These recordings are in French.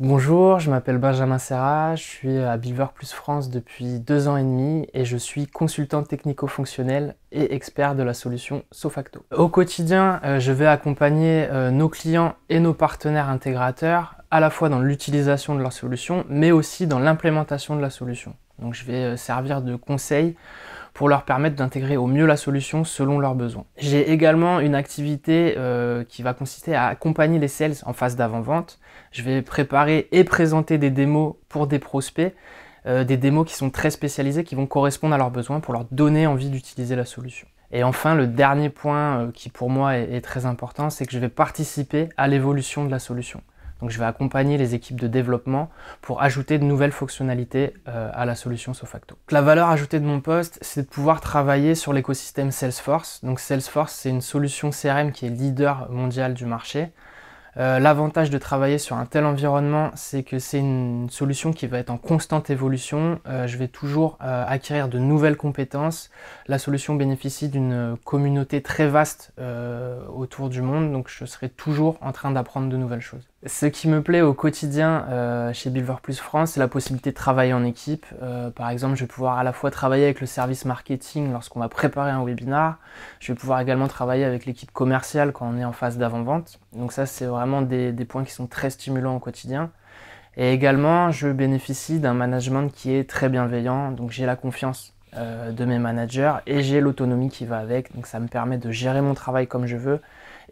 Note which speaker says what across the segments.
Speaker 1: Bonjour, je m'appelle Benjamin Serra, je suis à Beaver Plus France depuis deux ans et demi et je suis consultant technico-fonctionnel et expert de la solution SoFacto. Au quotidien, euh, je vais accompagner euh, nos clients et nos partenaires intégrateurs à la fois dans l'utilisation de leur solution mais aussi dans l'implémentation de la solution. Donc je vais euh, servir de conseil pour leur permettre d'intégrer au mieux la solution selon leurs besoins. J'ai également une activité euh, qui va consister à accompagner les sales en phase d'avant-vente. Je vais préparer et présenter des démos pour des prospects, euh, des démos qui sont très spécialisées, qui vont correspondre à leurs besoins pour leur donner envie d'utiliser la solution. Et enfin, le dernier point euh, qui pour moi est très important, c'est que je vais participer à l'évolution de la solution. Donc je vais accompagner les équipes de développement pour ajouter de nouvelles fonctionnalités euh, à la solution SoFacto. La valeur ajoutée de mon poste, c'est de pouvoir travailler sur l'écosystème Salesforce. Donc Salesforce, c'est une solution CRM qui est leader mondial du marché. Euh, l'avantage de travailler sur un tel environnement, c'est que c'est une solution qui va être en constante évolution. Euh, je vais toujours acquérir de nouvelles compétences. La solution bénéficie d'une communauté très vaste autour du monde, donc je serai toujours en train d'apprendre de nouvelles choses. Ce qui me plaît au quotidien euh, chez Builder Plus France, c'est la possibilité de travailler en équipe. Euh, par exemple, je vais pouvoir à la fois travailler avec le service marketing lorsqu'on va préparer un webinar. Je vais pouvoir également travailler avec l'équipe commerciale quand on est en phase d'avant-vente. Donc ça, c'est vraiment des, points qui sont très stimulants au quotidien. Et également, je bénéficie d'un management qui est très bienveillant, donc j'ai la confiance euh, de mes managers et j'ai l'autonomie qui va avec. Donc ça me permet de gérer mon travail comme je veux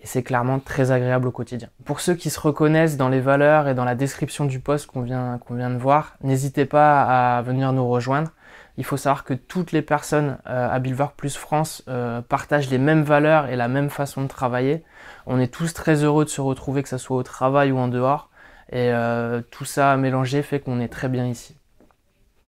Speaker 1: et c'est clairement très agréable au quotidien. Pour ceux qui se reconnaissent dans les valeurs et dans la description du poste qu'on vient, vient de voir, n'hésitez pas à venir nous rejoindre. Il faut savoir que toutes les personnes euh, à Bilver plus France euh, partagent les mêmes valeurs et la même façon de travailler. On est tous très heureux de se retrouver, que ce soit au travail ou en dehors. Et tout ça mélangé fait qu'on est très bien ici.